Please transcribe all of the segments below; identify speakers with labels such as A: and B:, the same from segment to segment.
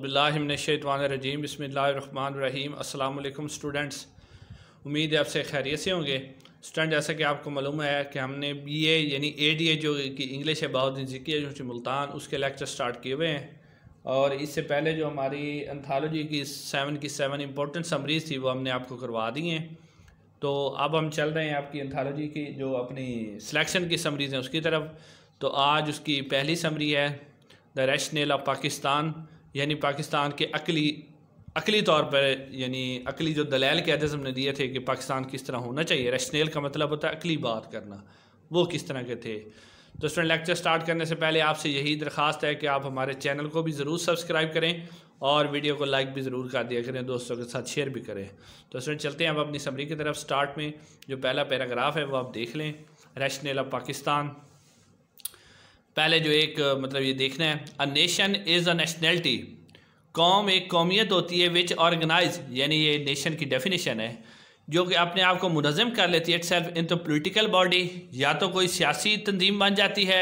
A: बिल्लाशवानरजीम बसमीम अल्लाम स्टूडेंट्स उम्मीद है आपसे खैरियत से होंगे स्टूडेंट जैसा कि आपको मालूम है कि हमने बी ए यानी ए डी ए जो कि इंग्लिश है बाउद्दीन जिकी यूनिवर्सिटी मुल्तान उसके लेक्चर स्टार्ट किए हुए हैं और इससे पहले जो हमारी एंथालोजी की सेवन की सेवन इंपॉर्टेंट समरीज थी वो हमने आपको करवा दी हैं तो अब हम चल रहे हैं आपकी एंथालोजी की जो अपनी सिलेक्शन की समरीज हैं उसकी तरफ तो आज उसकी पहली समरी है द रैशनल ऑफ पाकिस्तान यानी पाकिस्तान के अकली अकली तौर पर यानी अकली जो दलैल के अदस हमने दिए थे कि पाकिस्तान किस तरह होना चाहिए रैशनल का मतलब होता है अकली बात करना वो किस तरह के थे तो स्टूडेंट लेक्चर स्टार्ट करने से पहले आपसे यही दरख्वास्त है कि आप हमारे चैनल को भी ज़रूर सब्सक्राइब करें और वीडियो को लाइक भी ज़रूर कर दिया करें दोस्तों के साथ शेयर भी करें तो स्टूडेंट चलते हैं अब अपनी समरी की तरफ स्टार्ट में जो पहला पैराग्राफ है वो आप देख लें रैशनल ऑफ पाकिस्तान पहले जो एक मतलब ये देखना है a nation is a nationality कौम एक कौमियत होती है विच ऑर्गेनाइज यानी ये नेशन की डेफिनेशन है जो कि अपने आप को मुनजम कर लेती है सेल्फ इन तो पोलिटिकल बॉडी या तो कोई सियासी तंजीम बन जाती है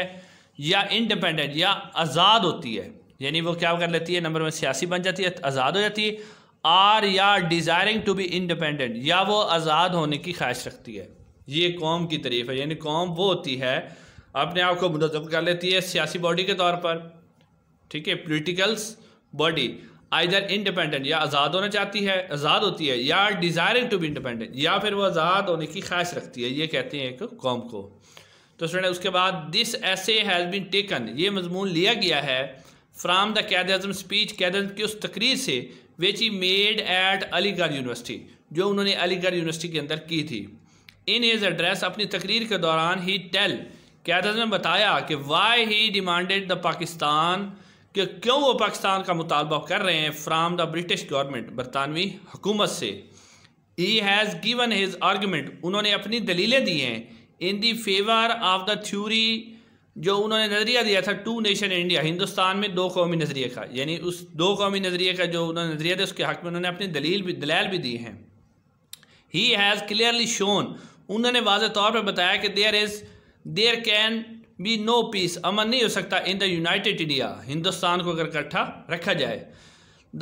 A: या इंडिपेंडेंट या आज़ाद होती है यानी वो क्या कर लेती है नंबर में सियासी बन जाती है आज़ाद हो जाती है आर या डिज़ायरिंग टू बी इंडिपेंडेंट या वो आज़ाद होने की ख्वाहिश रखती है ये कौम की तरीफ है यानी कौम वो होती है अपने आप को मुनजम कर लेती है सियासी बॉडी के तौर पर ठीक है पोलिटिकल्स बॉडी आइदर इंडिपेंडेंट या आज़ाद होना चाहती है आज़ाद होती है या डिज़ायरिंग टू बी इंडिपेंडेंट या फिर वो आज़ाद होने की ख्वाहिश रखती है ये कहते हैं एक कौम को तो स्टूडेंट उसके बाद दिस ऐसे हैज़ बीन टेकन ये मजमून लिया गया है फ्राम द कैद अजम स्पीच कैद की उस तकरीर से which he made at Aligarh university जो उन्होंने अलीगढ़ यूनिवर्सिटी के अंदर की थी इन एज एड्रेस अपनी तकरीर के दौरान ही टेल था ने बताया कि why he demanded the Pakistan कि क्यों वो पाकिस्तान का मुतालबा कर रहे हैं फ्राम द ब्रिटिश गवर्नमेंट बरतानवी हुकूमत से he has given his argument उन्होंने अपनी दलीलें दी हैं in the favour of the theory जो उन्होंने नज़रिया दिया था टू नेशन इंडिया हिंदुस्तान में दो कौमी नज़रिए का यानी उस दो कौमी नज़रिए का जो उन्होंने नज़रिया दिया उसके हक में उन्होंने अपनी दलील भी दलैल भी दी हैं ही हैज़ क्लियरली शोन उन्होंने वाज तौर पर बताया कि there is there can be no peace अमन नहीं हो सकता in the united India Hindustan को अगर इकट्ठा रखा जाए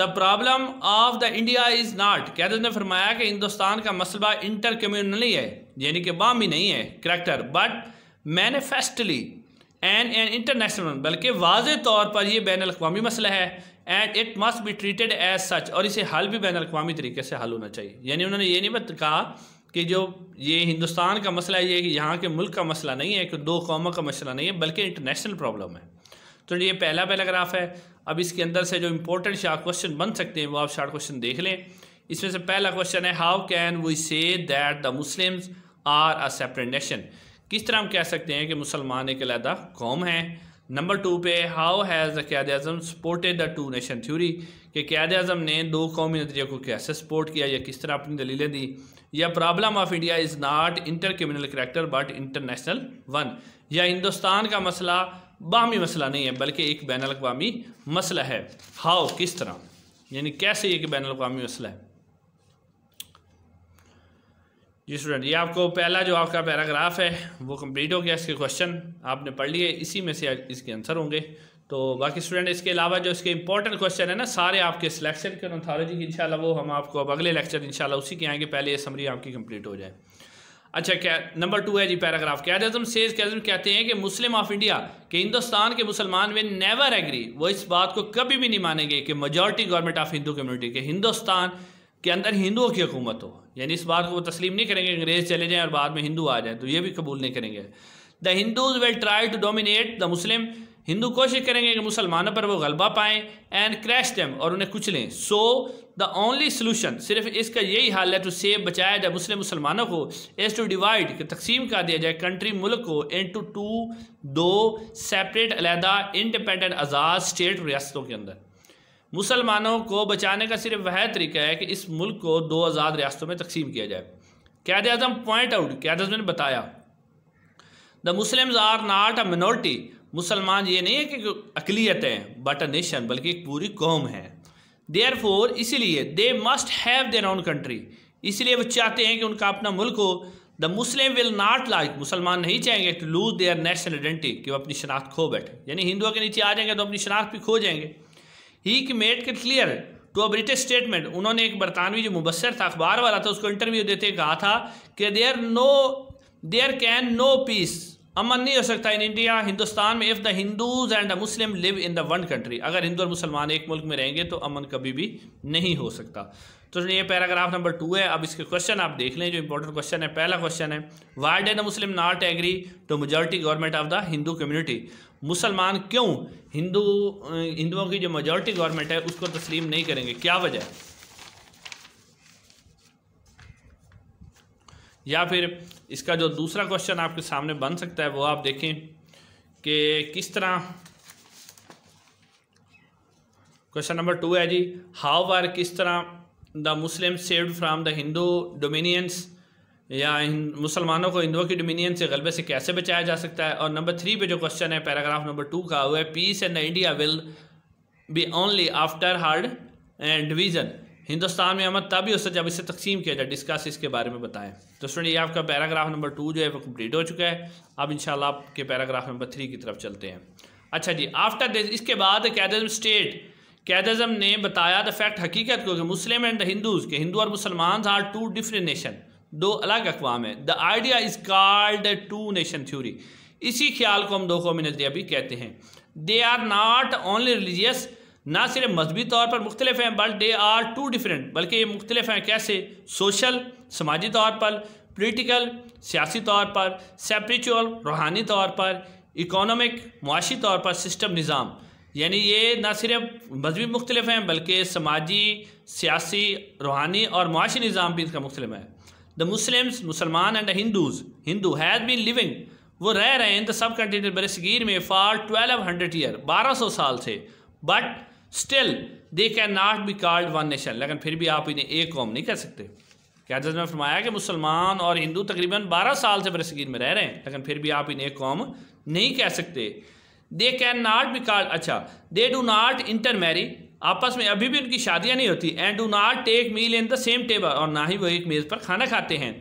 A: the problem of the India is not कैदर ने फरमाया कि हिंदुस्तान का मसला इंटर कम्यूनल नहीं है यानी कि बाम नहीं है character but manifestly and an international बल्कि वाज तौर पर यह बैन अवी मसला है and it must be treated as such और इसे हल भी बैन अवी तरीके से हल होना चाहिए यानी उन्होंने ये नहीं कहा कि जो ये हिंदुस्तान का मसला ये है कि यहाँ के मुल्क का मसला नहीं है कि दो कौमों का मसला नहीं है बल्कि इंटरनेशनल प्रॉब्लम है तो ये पहला पैराग्राफ है अब इसके अंदर से जो इम्पोर्टेंट शार्ट क्वेश्चन बन सकते हैं वो आप शार्ट क्वेश्चन देख लें इसमें से पहला क्वेश्चन है how can we say that the Muslims are a separate nation किस तरह हम कह सकते हैं कि मुसलमान एक अलहदा कौम है नंबर टू पे how has Quaid Azam supported the two nation theory कि क्याद अजम ने दो कौमी नजरिए को कैसे सपोर्ट किया या किस तरह अपनी दलीलें दी या problem of India is not inter criminal character but international one या हिंदुस्तान का मसला बामी मसला नहीं है बल्कि एक बैन अवी मसला है हाउ किस तरह यानी कैसे एक बैन अवी मसला है जी स्टूडेंट ये आपको पहला जो आपका पैराग्राफ है वो कंप्लीट हो गया इसके क्वेश्चन आपने पढ़ लिए इसी में से इसके आंसर होंगे तो बाकी स्टूडेंट इसके अलावा जो इसके इंपॉर्टेंट क्वेश्चन है ना सारे आपके सिलेक्शन के ऑनथोलॉजी की इनशाला वो हम आपको अब अगले लेक्चर इनशाला उसी के आएंगे पहले ये समरी आपकी कंप्लीट हो जाए अच्छा क्या नंबर टू है जी पैराग्राफ क्या आजम सेज कैजम कहते हैं कि मुस्लिम ऑफ इंडिया के हिंदुस्तान के मुसलमान में नेवर एग्री वो इस बात को कभी भी नहीं मानेंगे कि majority government of Hindu community के हिंदुस्तान के अंदर हिंदुओं की हुकूमत हो यानी इस बात को वो तस्लीम नहीं करेंगे अंग्रेज़ चले जाएँ और बाद में हिंदू आ जाएँ तो ये भी कबूल नहीं करेंगे the Hindus will try to dominate the Muslim Hindu कोशिश करेंगे कि मुसलमानों पर वो गलबा पाएँ एंड क्रैश देम और उन्हें कुचलें सो द ओनली सोलूशन सिर्फ इसका यही हाल है टू तो सेव बचाया जाए मुस्लिम मुसलमानों को एज टू तो डिवाइड तकसीम कर दिया जाए कंट्री मुल्क को इन टू टू दो सेपरेट अलहदा इंडिपेंडेंट आज़ाद स्टेट रियासतों के अंदर मुसलमानों को बचाने का सिर्फ वह तरीका है कि इस मुल्क को दो आज़ाद रियासतों में तकसीम किया जाए कैद आजम पॉइंट आउट क्या आजम ने बताया the Muslims are not a minority मुसलमान ये नहीं है कि अकलीत है बट अ नेशन बल्कि एक पूरी कौम है देयर फोर इसीलिए they must have their own country इसलिए वो चाहते हैं कि उनका अपना मुल्क हो the Muslim will not like मुसलमान नहीं चाहेंगे to lose their national identity कि वो अपनी शनाख्त खो बैठे यानी हिंदुओं के नीचे आ जाएंगे तो अपनी शनाख्त भी खो जाएंगे ही की made it clear to a British statement उन्होंने एक बरतानवी जो मुबसर था अखबार वाला था उसको इंटरव्यू देते कहा था कि there no there can no peace अमन नहीं हो सकता इन इंडिया हिंदुस्तान में if the Hindus and the Muslim live in the one country अगर हिंदू और मुसलमान एक मुल्क में रहेंगे तो अमन कभी भी नहीं हो सकता तो ये पैराग्राफ नंबर टू है अब इसके क्वेश्चन आप देख लें जो इंपॉर्टेंट क्वेश्चन है पहला क्वेश्चन है why they the Muslim not agree to majority government of the Hindu community मुसलमान क्यों हिंदू हिंदुओं की जो मेजोरिटी गवर्नमेंट है उसको तस्लीम नहीं करेंगे क्या वजह है या फिर इसका जो दूसरा क्वेश्चन आपके सामने बन सकता है वो आप देखें कि किस तरह क्वेश्चन नंबर टू है जी हाउ आर किस तरह the Muslim saved from the Hindu dominions या मुसलमानों को हिंदुओं की डोमिनियन से गलबे से कैसे बचाया जा सकता है और नंबर थ्री पे जो क्वेश्चन है पैराग्राफ नंबर टू का वो है peace and India will be only after hard and division Hindustan में अमद तभी उससे जब इसे तकसीम किया जाए डिस्कस इसके बारे में बताएं तो सुनिए ये आपका पैराग्राफ नंबर टू जो है वो कम्प्लीट हो चुका है अब शाला आपके पैराग्राफ नंबर थ्री की तरफ चलते हैं अच्छा जी आफ्टर दिस इसके बाद कैदम स्टेट कैदम ने बताया द फैक्ट हकीकत को कि मुस्लिम एंड द हिंदूज़ के हिंदू और मुसलमान आर टू डिफरेंट नेशन दो अलग अकवाम है the idea is called two nation theory इसी ख्याल को हम दो कौमी नजरिया भी कहते हैं they are not only religious ना सिर्फ मजहबी तौर पर मुख्तलिफ हैं बल्कि दे आर टू डिफरेंट बल्कि ये मुख्तलिफ हैं कैसे सोशल समाजी तौर पर पोलिटिकल सियासी तौर पर सेपरिचुअल रूहानी तौर पर इकोनॉमिक मुआशी तौर पर सिस्टम निज़ाम यानी ये ना सिर्फ मजहबी मुख्तलिफ हैं बल्कि समाजी सियासी रूहानी और मुआशी निज़ाम भी इसका मुख्तलिफ है द मुस्लिम्स मुसलमान and Hindus Hindu has been living वो रह रहे हैं इन द सब कंटिनेंट बरसगीर में फार ट्वेल्व हंड्रेड ईयर बारह सौ साल से but still they can not be called one nation लेकिन फिर भी आप इन्हें एक कौम नहीं कह सकते क्या जज ने फरमाया कि मुसलमान और हिंदू तकरीबन 12 साल से बरसगीर में रह रहे हैं लेकिन फिर भी आप इन्हें एक कौम नहीं कह सकते they can not be called अच्छा they do not intermarry आपस में अभी भी उनकी शादियाँ नहीं होती and do not take meal in the same table और ना ही वो एक मेज़ पर खाना खाते हैं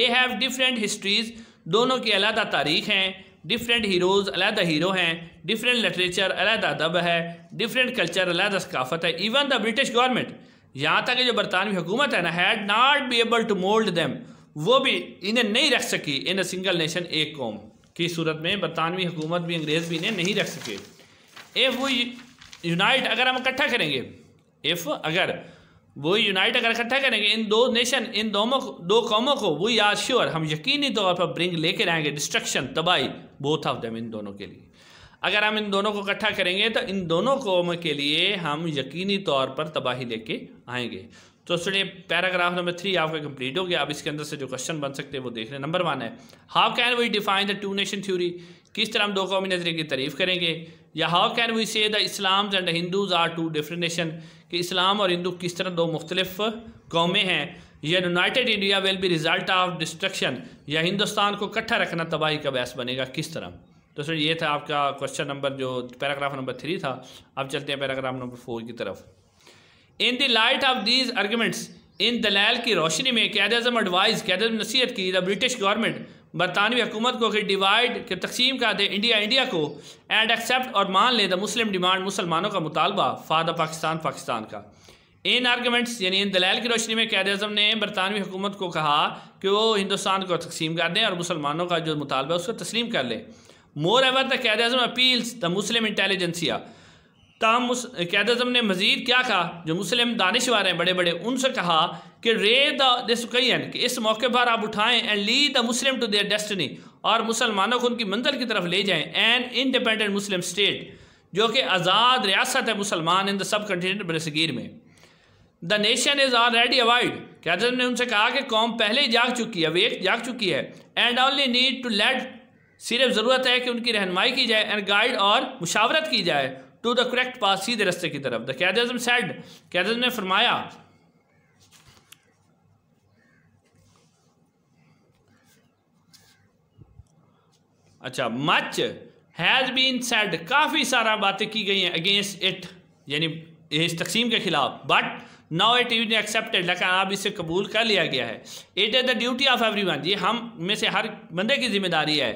A: दे हैव डिफरेंट हिस्ट्रीज़ दोनों की अलहदा तारीख हैं डिफरेंट हीरोज़ अलहदा हीरो हैं डिफरेंट लिटरेचर अलहदा अदब है डिफरेंट कल्चर अलहदा सकाफत है इवन द ब्रिटिश गवर्नमेंट यहाँ तक जो बरतानवी हुकूमत है ना had not be able to mould them वो भी इन्हें नहीं रख सकी इन अ सिंगल नेशन एक कौम की सूरत में बरतानवी हुकूमत भी अंग्रेज़ भी इन्हें नहीं रख सके एफ वो यूनाइट अगर हम इकट्ठा करेंगे इफ़ अगर वो यूनाइट अगर इकट्ठा करेंगे इन दो नेशन इन दोनों दो कौमों को वो आर श्योर हम यकीनी तौर पर ब्रिंग लेकर आएंगे डिस्ट्रक्शन तबाही बोथ ऑफ देम इन दोनों के लिए अगर हम इन दोनों को इकट्ठा करेंगे तो इन दोनों कौम के लिए हम यकीनी तौर पर तबाही लेके आएंगे तो सुनिए पैराग्राफ नंबर थ्री आपका कंप्लीट हो गया अब इसके अंदर से जो क्वेश्चन बन सकते हैं वो देख रहे हैं नंबर वन है how can we define the two nation theory किस तरह हम दो कौमी नज़रिए की तारीफ़ करेंगे या how can we say the Islams and Hindus are two different nation कि इस्लाम और हिंदू किस तरह दो मुख्तलिफ कौमें हैं या united India will be result of destruction या हिंदुस्तान को इकट्ठा रखना तबाही का बहस बनेगा किस तरह तो सर ये था आपका क्वेश्चन नंबर जो पैराग्राफ नंबर थ्री था अब चलते हैं पैराग्राफ नंबर फोर की तरफ in the light of these arguments इन दलाल की रोशनी में कैदम एडवाइज कैद नसीहत की द ब्रिटिश गवर्नमेंट बरतानवी हुकूमत को कि डिवाइड के तकसीम कर दे इंडिया इंडिया को एंड एक्सेप्ट और मान ले द मुस्लिम डिमांड मुसलमानों का मुतालबा फादा पाकिस्तान पाकिस्तान का इन आर्गूमेंट्स यानी इन दलाल की रोशनी में कैद अजम ने बरतानवी हुकूमत को कहा कि वो हिंदुस्तान को तकसीम कर दें और मुसलमानों का जो मुतालबा है उसको तस्लीम कर लें मोर एवर द कैद अजम अपील्स द मुस्लिम इंटेलिजेंसिया ताम कैदम ने मज़ीद क्या कहा जो मुस्लिम दानशवार हैं बड़े बड़े उनसे कहा कि रे दिन कि इस मौके पर आप उठाएं and lead the Muslim to their destiny और मुसलमानों को उनकी मंजिल की तरफ ले जाएं एन इंडिपेंडेंट मुस्लिम स्टेट जो कि आज़ाद रियासत है मुसलमान इन द सब कंटिनेंट बरसगीर में the nation is already avoid कैदम ने उनसे कहा कि कौम पहले ही जाग चुकी है अवेक जाग चुकी है and only need to let सिर्फ ज़रूरत है कि उनकी रहनमाई की जाए एंड गाइड और मुशावरत की जाए टू द करेक्ट पास सीधे रस्ते की तरफ द कैदम सेड कैदम ने फरमाया अच्छा मच हैज़ बीन सेड काफ़ी सारा बातें की गई हैं अगेंस्ट इट यानी इस तकसीम के ख़िलाफ but now it is accepted लेकिन अब इसे कबूल कर लिया गया है it is the duty of everyone ये हम में से हर बंदे की जिम्मेदारी है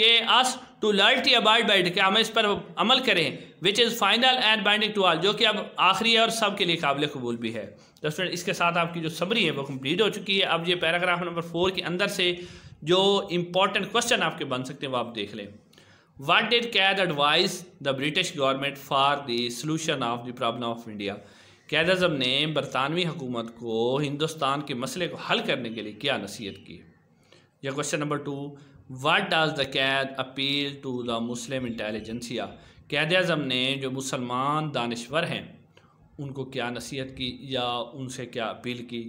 A: के us to alert abide by it कि हम इस पर अमल करें which is final and binding to all जो कि अब आखिरी है और सब के लिए काबिल कबूल भी है तो इसके साथ आपकी जो समरी है वो कम्प्लीट हो चुकी है अब ये पैराग्राफ नंबर फोर के अंदर से जो इंपॉर्टेंट क्वेश्चन आपके बन सकते हैं वो आप देख लें what did Quaid advise the British government for the solution of the problem of India Quaid Azam ने बरतानवी हुकूमत को हिंदुस्तान के मसले को हल करने के लिए क्या नसीहत की या question number two what does the Quaid appeal to the Muslim intelligentsia Quaid Azam ने जो मुसलमान दानश्वर हैं उनको क्या नसीहत की या उनसे क्या अपील की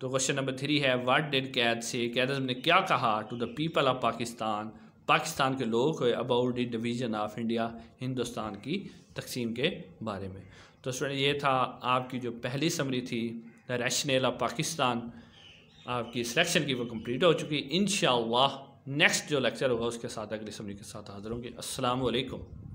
A: तो क्वेश्चन नंबर थ्री है वाट डेड कैद से कैद अजम ने क्या कहा to the people of Pakistan Pakistan के लोग about the division of India Hindustan की तकसीम के बारे में तो स्टूडेंट ये था आपकी जो पहली समरी थी द रैशनल ऑफ पाकिस्तान आपकी सिलेक्शन की वो कंप्लीट हो चुकी इन नेक्स्ट जो लेक्चर होगा उसके साथ अगली समझ के साथ हाजिर होंगे असलकम